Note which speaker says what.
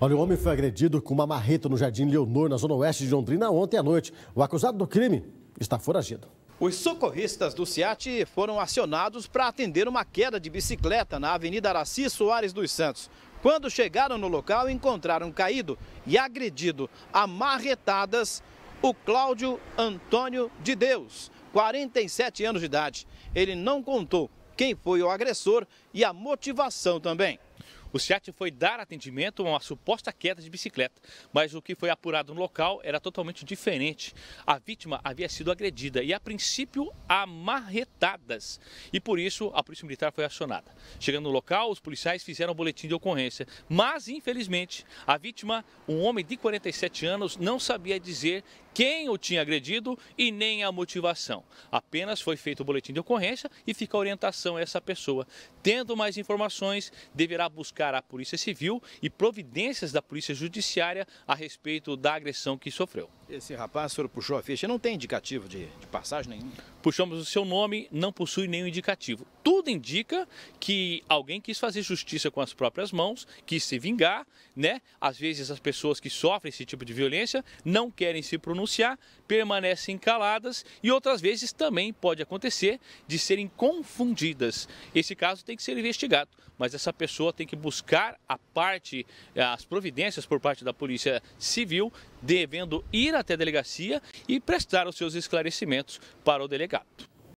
Speaker 1: Olha, o homem foi agredido com uma marreta no Jardim Leonor, na zona oeste de Londrina, ontem à noite. O acusado do crime está foragido.
Speaker 2: Os socorristas do SEAT foram acionados para atender uma queda de bicicleta na Avenida Araci Soares dos Santos. Quando chegaram no local, encontraram caído e agredido a marretadas o Cláudio Antônio de Deus, 47 anos de idade. Ele não contou
Speaker 3: quem foi o agressor e a motivação também. O SEAT foi dar atendimento a uma suposta queda de bicicleta, mas o que foi apurado no local era totalmente diferente. A vítima havia sido agredida e, a princípio, amarretadas. E por isso, a Polícia Militar foi acionada. Chegando no local, os policiais fizeram um boletim de ocorrência, mas, infelizmente, a vítima, um homem de 47 anos, não sabia dizer quem o tinha agredido e nem a motivação. Apenas foi feito o boletim de ocorrência e fica a orientação a essa pessoa. Tendo mais informações, deverá buscar a Polícia Civil e providências da Polícia Judiciária a respeito da agressão que sofreu. Esse rapaz, o senhor puxou a ficha, não tem indicativo de, de passagem nenhum? Puxamos o seu nome, não possui nenhum indicativo. Tudo indica que alguém quis fazer justiça com as próprias mãos, quis se vingar, né? Às vezes as pessoas que sofrem esse tipo de violência não querem se pronunciar denunciar, permanecem caladas e outras vezes também pode acontecer de serem confundidas. Esse caso tem que ser investigado, mas essa pessoa tem que buscar a parte, as providências por parte da Polícia Civil, devendo ir até a delegacia e prestar os seus esclarecimentos para o delegado.